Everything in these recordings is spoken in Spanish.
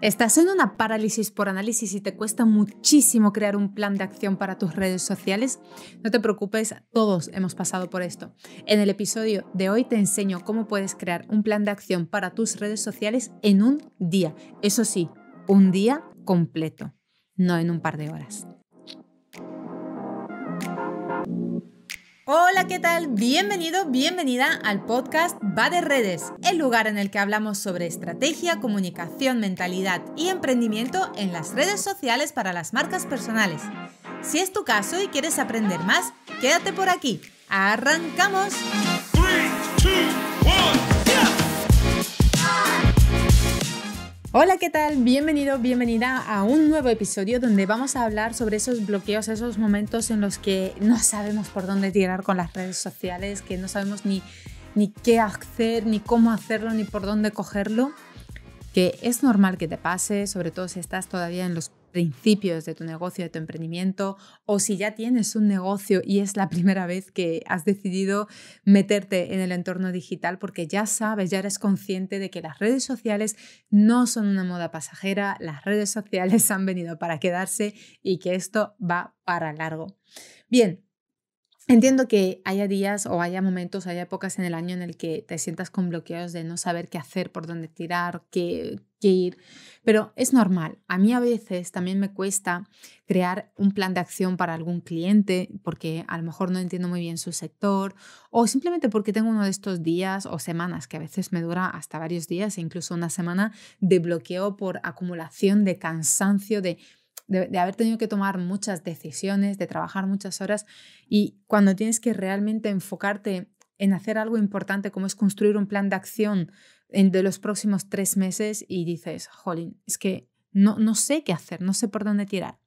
Estás en una parálisis por análisis y te cuesta muchísimo crear un plan de acción para tus redes sociales. No te preocupes, todos hemos pasado por esto. En el episodio de hoy te enseño cómo puedes crear un plan de acción para tus redes sociales en un día. Eso sí, un día completo, no en un par de horas. Hola, ¿qué tal? Bienvenido, bienvenida al podcast Va de Redes, el lugar en el que hablamos sobre estrategia, comunicación, mentalidad y emprendimiento en las redes sociales para las marcas personales. Si es tu caso y quieres aprender más, quédate por aquí. ¡Arrancamos! Hola, ¿qué tal? Bienvenido, bienvenida a un nuevo episodio donde vamos a hablar sobre esos bloqueos, esos momentos en los que no sabemos por dónde tirar con las redes sociales, que no sabemos ni, ni qué hacer, ni cómo hacerlo, ni por dónde cogerlo. Que es normal que te pase, sobre todo si estás todavía en los principios de tu negocio, de tu emprendimiento, o si ya tienes un negocio y es la primera vez que has decidido meterte en el entorno digital porque ya sabes, ya eres consciente de que las redes sociales no son una moda pasajera, las redes sociales han venido para quedarse y que esto va para largo. Bien, Entiendo que haya días o haya momentos, haya épocas en el año en el que te sientas con bloqueos de no saber qué hacer, por dónde tirar, qué, qué ir, pero es normal. A mí a veces también me cuesta crear un plan de acción para algún cliente porque a lo mejor no entiendo muy bien su sector o simplemente porque tengo uno de estos días o semanas que a veces me dura hasta varios días e incluso una semana de bloqueo por acumulación de cansancio de de, haber tenido que tomar muchas decisiones, de trabajar muchas horas y cuando tienes que realmente enfocarte en hacer algo importante como es construir un plan de acción de los próximos tres meses y dices, jolín, es que no, no sé qué hacer, no sé por dónde tirar.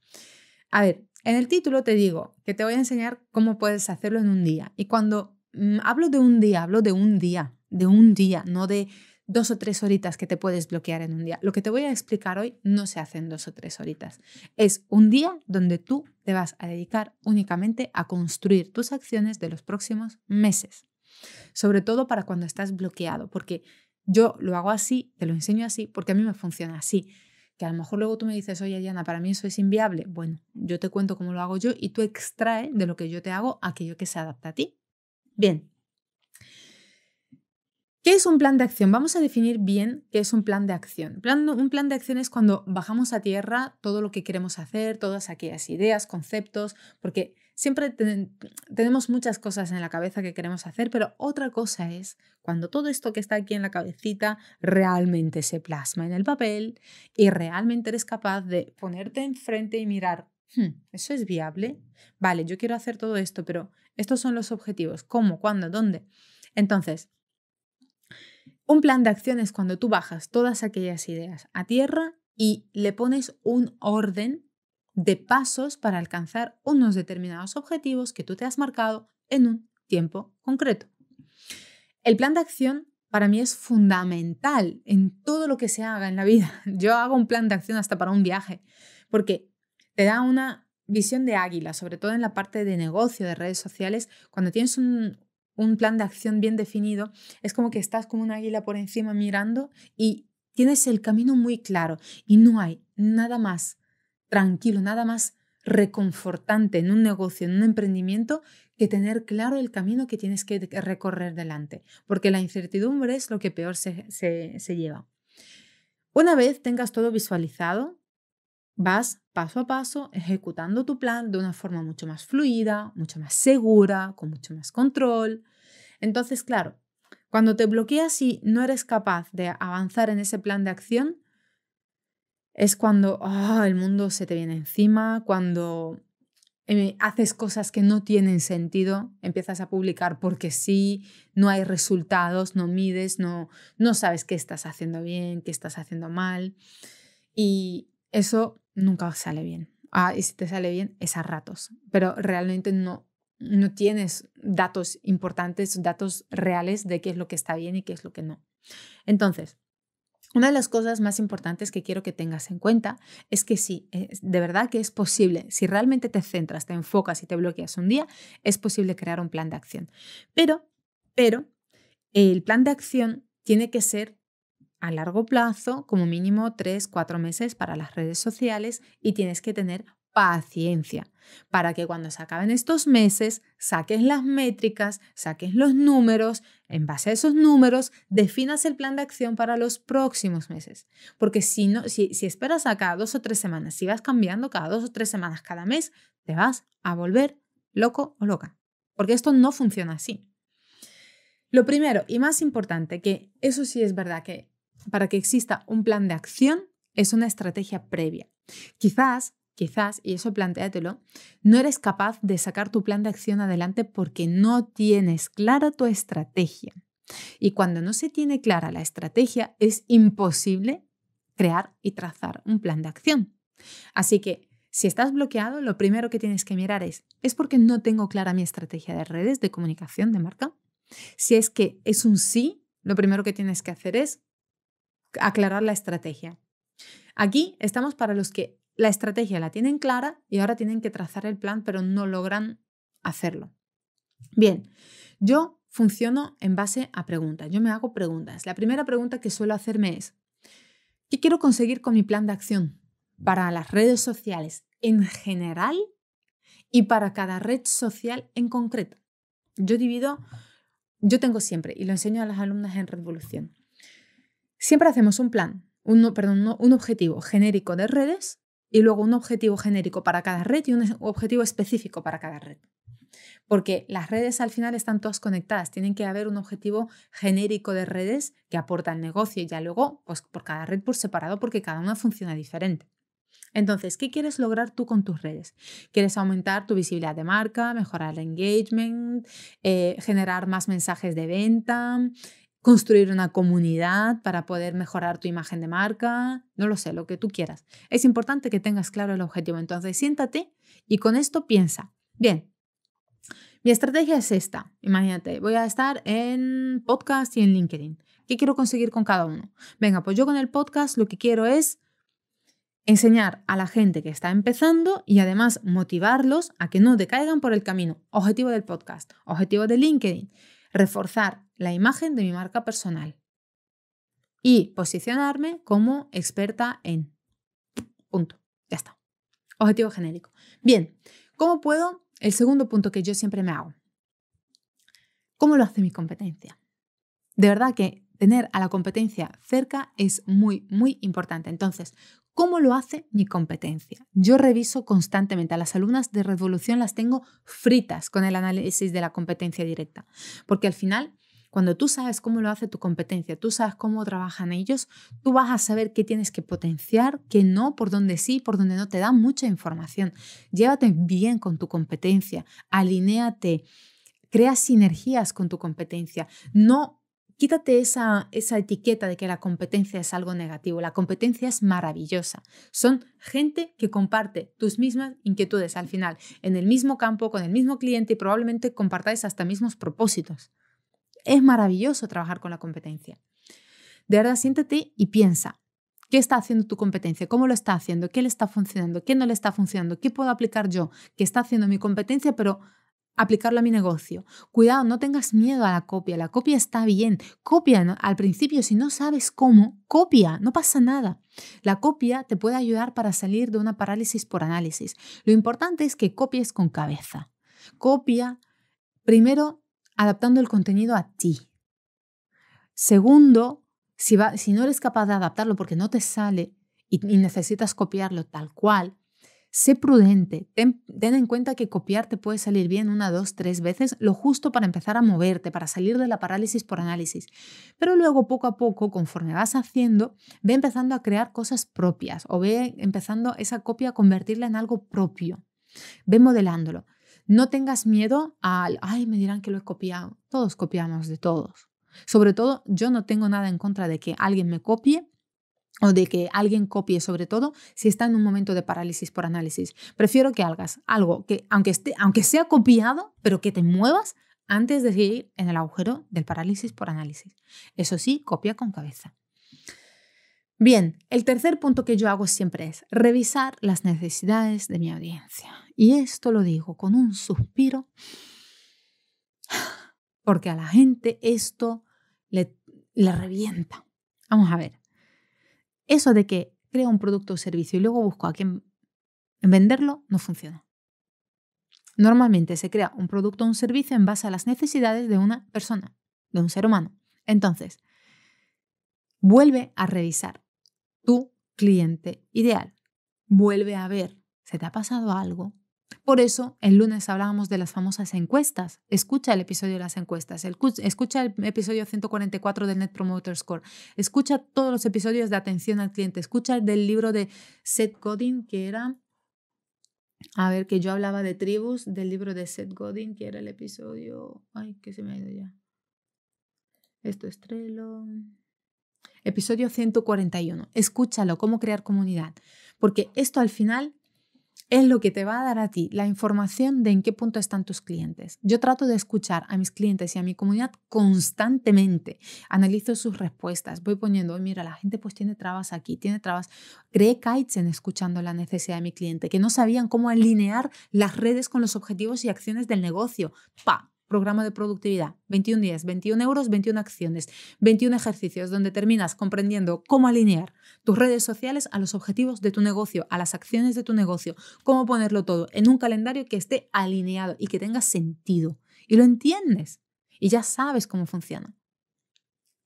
A ver, en el título te digo que te voy a enseñar cómo puedes hacerlo en un día y cuando mm, hablo de un día, hablo de un día, de un día, no de dos o tres horitas que te puedes bloquear en un día. Lo que te voy a explicar hoy no se hace en dos o tres horitas. Es un día donde tú te vas a dedicar únicamente a construir tus acciones de los próximos meses. Sobre todo para cuando estás bloqueado, porque yo lo hago así, te lo enseño así, porque a mí me funciona así. Que a lo mejor luego tú me dices, oye Diana, para mí eso es inviable. Bueno, yo te cuento cómo lo hago yo y tú extrae de lo que yo te hago aquello que se adapta a ti. Bien, ¿Qué es un plan de acción? Vamos a definir bien qué es un plan de acción. un plan de acción es cuando bajamos a tierra todo lo que queremos hacer, todas aquellas ideas, conceptos, porque siempre tenemos muchas cosas en la cabeza que queremos hacer, pero otra cosa es cuando todo esto que está aquí en la cabecita realmente se plasma en el papel y realmente eres capaz de ponerte enfrente y mirar, hmm, ¿eso es viable? Vale, yo quiero hacer todo esto, pero estos son los objetivos, ¿cómo, cuándo, dónde? Entonces, un plan de acción es cuando tú bajas todas aquellas ideas a tierra y le pones un orden de pasos para alcanzar unos determinados objetivos que tú te has marcado en un tiempo concreto. El plan de acción para mí es fundamental en todo lo que se haga en la vida. Yo hago un plan de acción hasta para un viaje, porque te da una visión de águila, sobre todo en la parte de negocio, de redes sociales, cuando tienes un, un plan de acción bien definido, es como que estás como un águila por encima mirando y tienes el camino muy claro y no hay nada más tranquilo, nada más reconfortante en un negocio, en un emprendimiento, que tener claro el camino que tienes que recorrer delante, porque la incertidumbre es lo que peor se, se lleva. Una vez tengas todo visualizado, vas paso a paso ejecutando tu plan de una forma mucho más fluida, mucho más segura, con mucho más control. Entonces, claro, cuando te bloqueas y no eres capaz de avanzar en ese plan de acción, es cuando ah, el mundo se te viene encima, cuando eh, haces cosas que no tienen sentido, empiezas a publicar porque sí, no hay resultados, no mides, no, no sabes qué estás haciendo bien, qué estás haciendo mal. Y eso nunca sale bien. Ah, y si te sale bien, es a ratos, pero realmente no, no tienes datos importantes, datos reales de qué es lo que está bien y qué es lo que no. Entonces, una de las cosas más importantes que quiero que tengas en cuenta es que sí, de verdad que es posible, si realmente te centras, te enfocas y te bloqueas un día, es posible crear un plan de acción. Pero, pero, el plan de acción tiene que ser a largo plazo, como mínimo 3-4 meses para las redes sociales y tienes que tener paciencia para que cuando se acaben estos meses saques las métricas, saques los números, en base a esos números definas el plan de acción para los próximos meses. Porque si, no, si, si esperas a cada dos o tres semanas, si vas cambiando cada dos o tres semanas cada mes, te vas a volver loco o loca. Porque esto no funciona así. Lo primero y más importante, que eso sí es verdad que para que exista un plan de acción es una estrategia previa. Quizás, quizás, y eso plantéatelo, no eres capaz de sacar tu plan de acción adelante porque no tienes clara tu estrategia. Y cuando no se tiene clara la estrategia, es imposible crear y trazar un plan de acción. Así que si estás bloqueado, lo primero que tienes que mirar es, ¿es porque no tengo clara mi estrategia de redes de comunicación de marca? Si es que es un sí, lo primero que tienes que hacer es aclarar la estrategia. Aquí estamos para los que la estrategia la tienen clara y ahora tienen que trazar el plan, pero no logran hacerlo. Bien, yo funciono en base a preguntas. Yo me hago preguntas. La primera pregunta que suelo hacerme es, ¿qué quiero conseguir con mi plan de acción para las redes sociales en general y para cada red social en concreto? Yo divido, yo tengo siempre, y lo enseño a las alumnas en Revolución, Siempre hacemos un plan, un, perdón, un objetivo genérico de redes y luego un objetivo genérico para cada red y un objetivo específico para cada red. Porque las redes al final están todas conectadas, tienen que haber un objetivo genérico de redes que aporta al negocio y ya luego pues, por cada red por separado porque cada una funciona diferente. Entonces, ¿qué quieres lograr tú con tus redes? ¿Quieres aumentar tu visibilidad de marca, mejorar el engagement, eh, generar más mensajes de venta, construir una comunidad para poder mejorar tu imagen de marca, no lo sé, lo que tú quieras. Es importante que tengas claro el objetivo. Entonces, siéntate y con esto piensa, bien, mi estrategia es esta. Imagínate, voy a estar en podcast y en LinkedIn. ¿Qué quiero conseguir con cada uno? Venga, pues yo con el podcast lo que quiero es enseñar a la gente que está empezando y además motivarlos a que no decaigan por el camino. Objetivo del podcast, objetivo de LinkedIn reforzar la imagen de mi marca personal y posicionarme como experta en. Punto. Ya está. Objetivo genérico. Bien, ¿cómo puedo? El segundo punto que yo siempre me hago. ¿Cómo lo hace mi competencia? De verdad que tener a la competencia cerca es muy, muy importante. Entonces, cómo lo hace mi competencia. Yo reviso constantemente a las alumnas de Revolución, las tengo fritas con el análisis de la competencia directa, porque al final... Cuando tú sabes cómo lo hace tu competencia, tú sabes cómo trabajan ellos, tú vas a saber qué tienes que potenciar, qué no, por dónde sí, por dónde no. Te da mucha información. Llévate bien con tu competencia, alinéate, crea sinergias con tu competencia. No Quítate esa, etiqueta de que la competencia es algo negativo. La competencia es maravillosa. Son gente que comparte tus mismas inquietudes al final, en el mismo campo, con el mismo cliente y probablemente compartáis hasta mismos propósitos. Es maravilloso trabajar con la competencia. De verdad, siéntate y piensa. ¿Qué está haciendo tu competencia? ¿Cómo lo está haciendo? ¿Qué le está funcionando? ¿Qué no le está funcionando? ¿Qué puedo aplicar yo? ¿Qué está haciendo mi competencia? Pero aplicarlo a mi negocio. Cuidado, no tengas miedo a la copia. La copia está bien. Copia al principio, si no sabes cómo, copia, no pasa nada. La copia te puede ayudar para salir de una parálisis por análisis. Lo importante es que copies con cabeza. Copia primero adaptando el contenido a ti. Segundo, si, no eres capaz de adaptarlo porque no te sale y necesitas copiarlo tal cual, Sé prudente, ten, en cuenta que copiar te puede salir bien una, dos, tres veces, lo justo para empezar a moverte, para salir de la parálisis por análisis. Pero luego, poco a poco, conforme vas haciendo, ve empezando a crear cosas propias o ve empezando esa copia a convertirla en algo propio. Ve modelándolo. No tengas miedo al, ay, me dirán que lo he copiado. Todos copiamos de todos. Sobre todo, yo no tengo nada en contra de que alguien me copie o de que alguien copie sobre todo si está en un momento de parálisis por análisis. Prefiero que hagas algo que aunque, esté, aunque sea copiado, pero que te muevas antes de seguir en el agujero del parálisis por análisis. Eso sí, copia con cabeza. Bien, el tercer punto que yo hago siempre es revisar las necesidades de mi audiencia. Y esto lo digo con un suspiro, porque a la gente esto le, le revienta. Vamos a ver. Eso de que creo un producto o servicio y luego busco a quién venderlo no funciona. Normalmente se crea un producto o un servicio en base a las necesidades de una persona, de un ser humano. Entonces, vuelve a revisar tu cliente ideal. Vuelve a ver, ¿se te ha pasado algo? Por eso, el lunes hablábamos de las famosas encuestas. Escucha el episodio de las encuestas, escucha el episodio 144 del Net Promoter Score, escucha todos los episodios de atención al cliente, escucha el del libro de Seth Godin, que era, a ver, que yo hablaba de tribus, del libro de Seth Godin, que era el episodio, ay, que se me ha ido ya. Esto es Trello. Episodio 141. Escúchalo, cómo crear comunidad. Porque esto al final es lo que te va a dar a ti la información de en qué punto están tus clientes. Yo trato de escuchar a mis clientes y a mi comunidad constantemente. Analizo sus respuestas, voy poniendo, mira, la gente pues tiene trabas aquí, tiene trabas. Creé en escuchando la necesidad de mi cliente, que no sabían cómo alinear las redes con los objetivos y acciones del negocio. ¡Pa! programa de productividad, 21 días, 21 euros, 21 acciones, 21 ejercicios, donde terminas comprendiendo cómo alinear tus redes sociales a los objetivos de tu negocio, a las acciones de tu negocio, cómo ponerlo todo en un calendario que esté alineado y que tenga sentido. Y lo entiendes y ya sabes cómo funciona.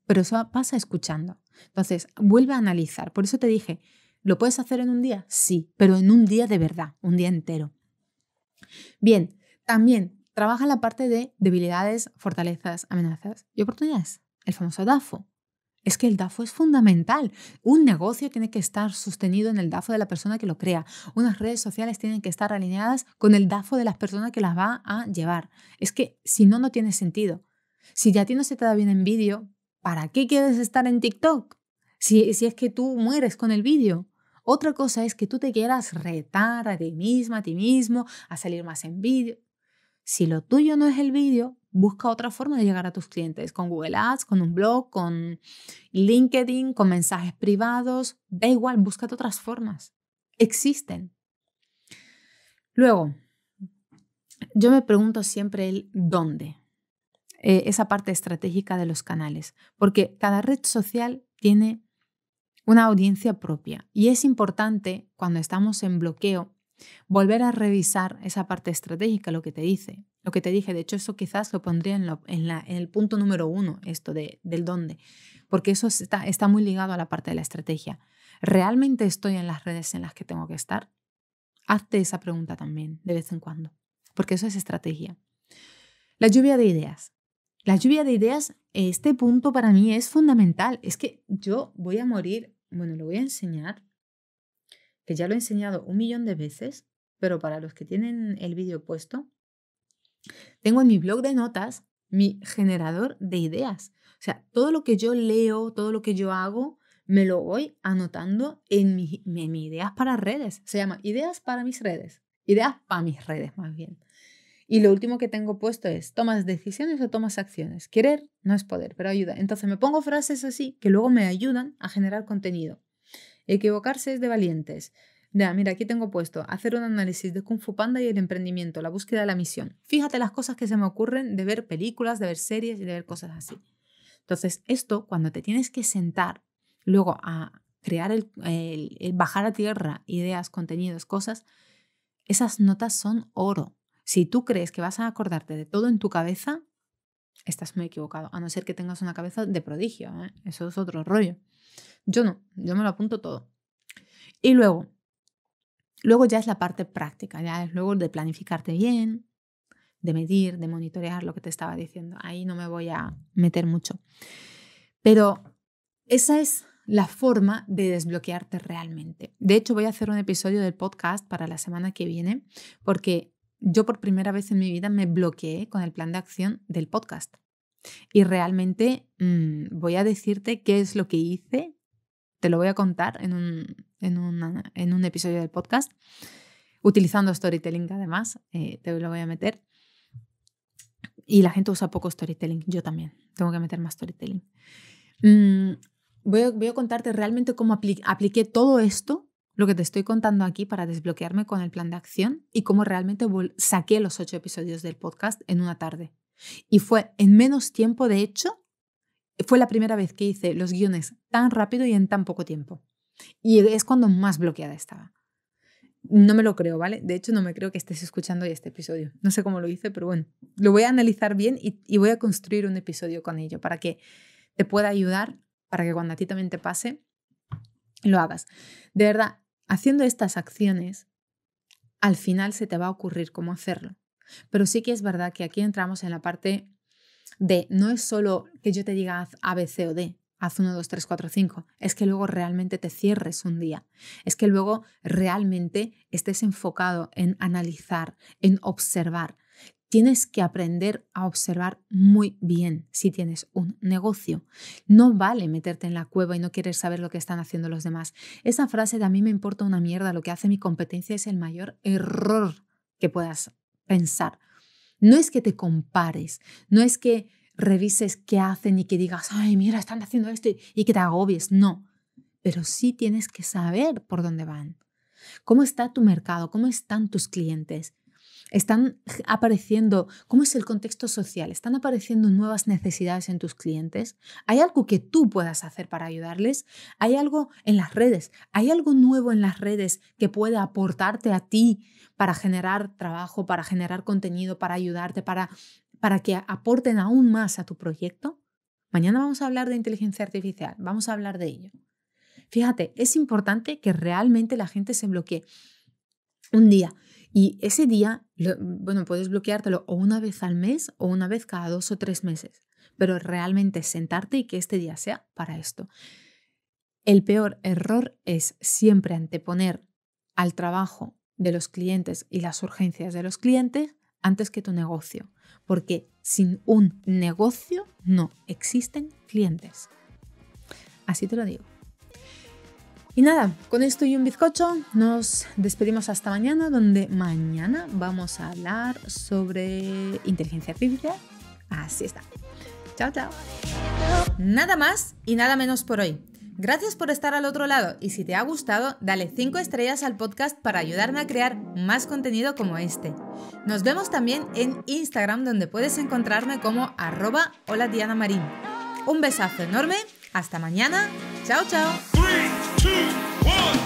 Pero eso pasa escuchando. Entonces, vuelve a analizar. Por eso te dije, ¿lo puedes hacer en un día? Sí, pero en un día de verdad, un día entero. Bien, también trabaja la parte de debilidades, fortalezas, amenazas y oportunidades, el famoso DAFO. Es que el DAFO es fundamental. Un negocio tiene que estar sostenido en el DAFO de la persona que lo crea. Unas redes sociales tienen que estar alineadas con el DAFO de las personas que las va a llevar. Es que si no, no tiene sentido. Si ya a ti no se te da bien en vídeo, ¿para qué quieres estar en TikTok? Si, si es que tú mueres con el vídeo. Otra cosa es que tú te quieras retar a ti misma, a ti mismo, a salir más en vídeo. Si lo tuyo no es el vídeo, busca otra forma de llegar a tus clientes, con Google Ads, con un blog, con LinkedIn, con mensajes privados, da igual, búscate otras formas. Existen. Luego, yo me pregunto siempre el dónde, eh, esa parte estratégica de los canales, porque cada red social tiene una audiencia propia y es importante cuando estamos en bloqueo Volver a revisar esa parte estratégica, lo que te dice, lo que te dije. De hecho, eso quizás lo pondría en, el punto número uno, esto de, del dónde, porque eso está, está muy ligado a la parte de la estrategia. ¿Realmente estoy en las redes en las que tengo que estar? Hazte esa pregunta también de vez en cuando, porque eso es estrategia. La lluvia de ideas. La lluvia de ideas, este punto para mí es fundamental. Es que yo voy a morir, bueno, lo voy a enseñar que ya lo he enseñado un millón de veces, pero para los que tienen el vídeo puesto, tengo en mi blog de notas mi generador de ideas. O sea, todo lo que yo leo, todo lo que yo hago, me lo voy anotando en mis mi ideas para redes. Se llama ideas para mis redes. Ideas para mis redes, más bien. Y lo último que tengo puesto es, ¿tomas decisiones o tomas acciones? Querer no es poder, pero ayuda. Entonces me pongo frases así que luego me ayudan a generar contenido. Equivocarse es de valientes. Ya, mira, aquí tengo puesto hacer un análisis de Kung Fu Panda y el emprendimiento, la búsqueda de la misión. Fíjate las cosas que se me ocurren de ver películas, de ver series y de ver cosas así. Entonces, esto cuando te tienes que sentar luego a crear el bajar a tierra ideas, contenidos, cosas, esas notas son oro. Si tú crees que vas a acordarte de todo en tu cabeza, estás muy equivocado, a no ser que tengas una cabeza de prodigio, ¿eh? eso es otro rollo. Yo no, yo me lo apunto todo. Y luego, luego ya es la parte práctica, ya es luego de planificarte bien, de medir, de monitorear lo que te estaba diciendo. Ahí no me voy a meter mucho. Pero esa es la forma de desbloquearte realmente. De hecho, voy a hacer un episodio del podcast para la semana que viene porque yo por primera vez en mi vida me bloqueé con el plan de acción del podcast. Y realmente mm, voy a decirte qué es lo que hice, te lo voy a contar en un, en un episodio del podcast, utilizando storytelling además, eh, te lo voy a meter. Y la gente usa poco storytelling, yo también, tengo que meter más storytelling. Mm, voy, a, contarte realmente cómo apliqué todo esto lo que te estoy contando aquí para desbloquearme con el plan de acción y cómo realmente saqué los ocho episodios del podcast en una tarde. Y fue en menos tiempo, de hecho, fue la primera vez que hice los guiones tan rápido y en tan poco tiempo. Y es cuando más bloqueada estaba. No me lo creo, ¿vale? De hecho, no me creo que estés escuchando este episodio. No sé cómo lo hice, pero bueno, lo voy a analizar bien y, y voy a construir un episodio con ello para que te pueda ayudar, para que cuando a ti también te pase, lo hagas. De verdad, Haciendo estas acciones, al final se te va a ocurrir cómo hacerlo. Pero sí que es verdad que aquí entramos en la parte de no es solo que yo te diga haz A, B, C o D, haz 1, 2, 3, 4, 5, es que luego realmente te cierres un día, es que luego realmente estés enfocado en analizar, en observar, tienes que aprender a observar muy bien si tienes un negocio. No vale meterte en la cueva y no querer saber lo que están haciendo los demás. Esa frase de a mí me importa una mierda, lo que hace mi competencia es el mayor error que puedas pensar. No es que te compares, no es que revises qué hacen y que digas, ay, mira, están haciendo esto y que te agobies, no. Pero sí tienes que saber por dónde van. ¿Cómo está tu mercado? ¿Cómo están tus clientes? Están apareciendo, ¿cómo es el contexto social? ¿Están apareciendo nuevas necesidades en tus clientes? ¿Hay algo que tú puedas hacer para ayudarles? ¿Hay algo en las redes? ¿Hay algo nuevo en las redes que pueda aportarte a ti para generar trabajo, para generar contenido, para ayudarte, para, para que aporten aún más a tu proyecto? Mañana vamos a hablar de inteligencia artificial, vamos a hablar de ello. Fíjate, es importante que realmente la gente se bloquee. Un día, y ese día, bueno, puedes bloqueártelo o una vez al mes o una vez cada dos o tres meses, pero realmente sentarte y que este día sea para esto. El peor error es siempre anteponer al trabajo de los clientes y las urgencias de los clientes antes que tu negocio, porque sin un negocio no existen clientes. Así te lo digo. Y nada, con esto y un bizcocho nos despedimos hasta mañana, donde mañana vamos a hablar sobre inteligencia artificial. Así está. Chao, chao. Nada más y nada menos por hoy. Gracias por estar al otro lado y si te ha gustado, dale 5 estrellas al podcast para ayudarme a crear más contenido como este. Nos vemos también en Instagram donde puedes encontrarme como arroba hola Diana Marín. Un besazo enorme, hasta mañana, chao chao. Three, two, one.